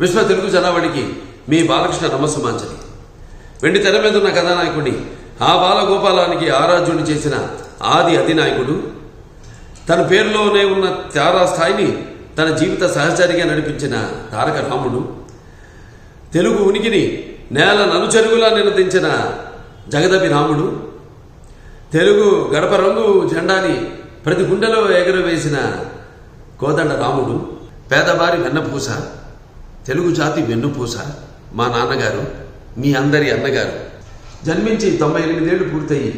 విశ్వ తెలుగు జనావళికి మీ బాలకృష్ణ నమస్సమాంజలి వెండి తెర మీద ఉన్న కథానాయకుడిని ఆ బాలగోపాలానికి ఆరాధ్యుని చేసిన ఆది అధినాయకుడు తన పేరులోనే ఉన్న త్యారా స్థాయిని తన జీవిత సహచరిగా నడిపించిన తారక రాముడు తెలుగు ఉనికిని నేల నలుచరుగులా నినదించిన జగదపి రాముడు తెలుగు గడప రంగు జెండాని ప్రతి గుండెలో ఎగురవేసిన కోదండ రాముడు పేదవారి వెన్నపూస తెలుగు జాతి వెన్నుపూస మా నాన్నగారు మీ అందరి అన్నగారు జన్మించి తొంభై ఎనిమిదేళ్లు పూర్తయి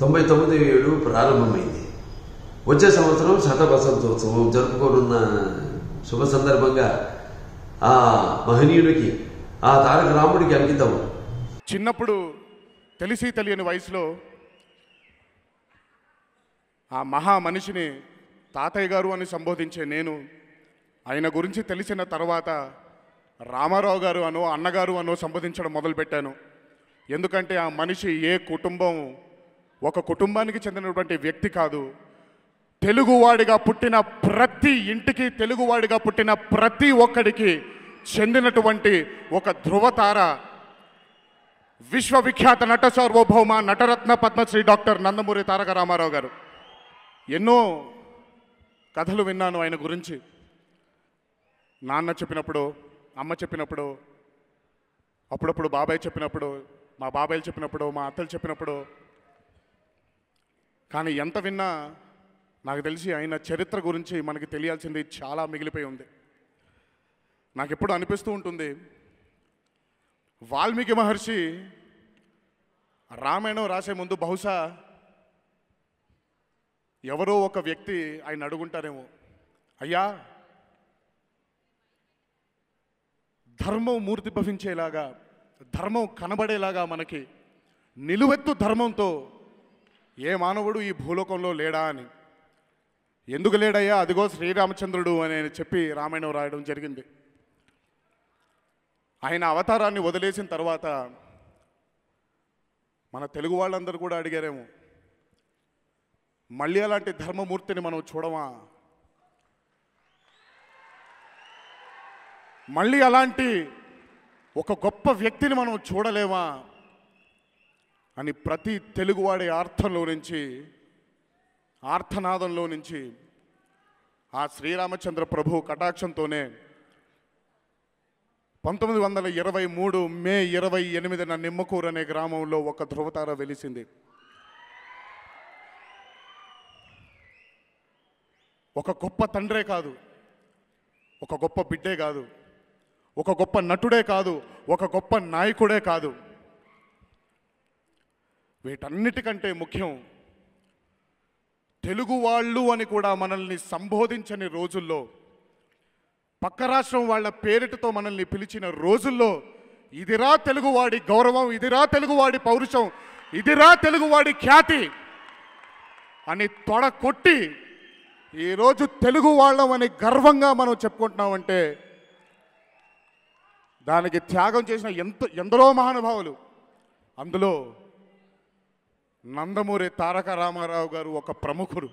తొంభై తొమ్మిది ఏడు ప్రారంభమైంది వచ్చే సంవత్సరం శతవసంతోత్సవం జరుపుకోనున్న శుభ సందర్భంగా ఆ మహనీయుడికి ఆ తారక రాముడికి అంకితం చిన్నప్పుడు తెలిసి తెలియని వయసులో ఆ మహా మనిషిని తాతయ్య గారు అని సంబోధించే నేను ఆయన గురించి తెలిసిన తర్వాత రామారావు గారు అనో అన్నగారు అనో సంబోధించడం మొదలుపెట్టాను ఎందుకంటే ఆ మనిషి ఏ కుటుంబం ఒక కుటుంబానికి చెందినటువంటి వ్యక్తి కాదు తెలుగువాడిగా పుట్టిన ప్రతి ఇంటికి తెలుగువాడిగా పుట్టిన ప్రతి ఒక్కడికి చెందినటువంటి ఒక ధృవతార విశ్వవిఖ్యాత నట సార్వభౌమ నటరత్న పద్మశ్రీ డాక్టర్ నందమూరి తారక రామారావు గారు ఎన్నో కథలు విన్నాను ఆయన గురించి నాన్న చెప్పినప్పుడు అమ్మ చెప్పినప్పుడు అప్పుడప్పుడు బాబాయ్ చెప్పినప్పుడు మా బాబాయ్లు చెప్పినప్పుడు మా అత్తలు చెప్పినప్పుడు కానీ ఎంత విన్నా నాకు తెలిసి ఆయన చరిత్ర గురించి మనకి తెలియాల్సింది చాలా మిగిలిపోయి ఉంది నాకు ఎప్పుడు అనిపిస్తూ ఉంటుంది వాల్మీకి మహర్షి రామాయణం రాసే ముందు బహుశా ఎవరో ఒక వ్యక్తి ఆయన అడుగుంటారేమో అయ్యా ధర్మం మూర్తి భవించేలాగా ధర్మం కనబడేలాగా మనకి నిలువెత్తు ధర్మంతో ఏ మానవుడు ఈ భూలోకంలో లేడా అని ఎందుకు లేడయ్యా అదిగో శ్రీరామచంద్రుడు అని చెప్పి రామాయణం రాయడం జరిగింది ఆయన అవతారాన్ని వదిలేసిన తర్వాత మన తెలుగు వాళ్ళందరూ కూడా అడిగారేమో మళ్ళీ అలాంటి ధర్మమూర్తిని మనం చూడమా మళ్ళీ అలాంటి ఒక గొప్ప వ్యక్తిని మనం చూడలేమా అని ప్రతి తెలుగువాడి ఆర్థంలో నుంచి ఆర్థనాదంలో నుంచి ఆ శ్రీరామచంద్ర ప్రభు కటాక్షంతోనే పంతొమ్మిది వందల ఇరవై మూడు మే ఇరవై ఎనిమిదిన నిమ్మకూరు అనే గ్రామంలో ఒక ధృవతార వెలిసింది ఒక గొప్ప తండ్రే కాదు ఒక గొప్ప బిడ్డే కాదు ఒక గొప్ప నటుడే కాదు ఒక గొప్ప నాయకుడే కాదు వీటన్నిటికంటే ముఖ్యం తెలుగు వాళ్ళు అని కూడా మనల్ని సంబోధించని రోజుల్లో పక్క రాష్ట్రం వాళ్ళ పేరిటతో మనల్ని పిలిచిన రోజుల్లో ఇదిరా తెలుగువాడి గౌరవం ఇదిరా తెలుగువాడి పౌరుషం ఇదిరా తెలుగువాడి ఖ్యాతి అని తొడ కొట్టి ఈరోజు తెలుగు వాళ్ళం అని గర్వంగా మనం చెప్పుకుంటున్నామంటే దానికి త్యాగం చేసిన ఎంత ఎందరో మహానుభావులు అందులో నందమూరి తారక రామారావు గారు ఒక ప్రముఖుడు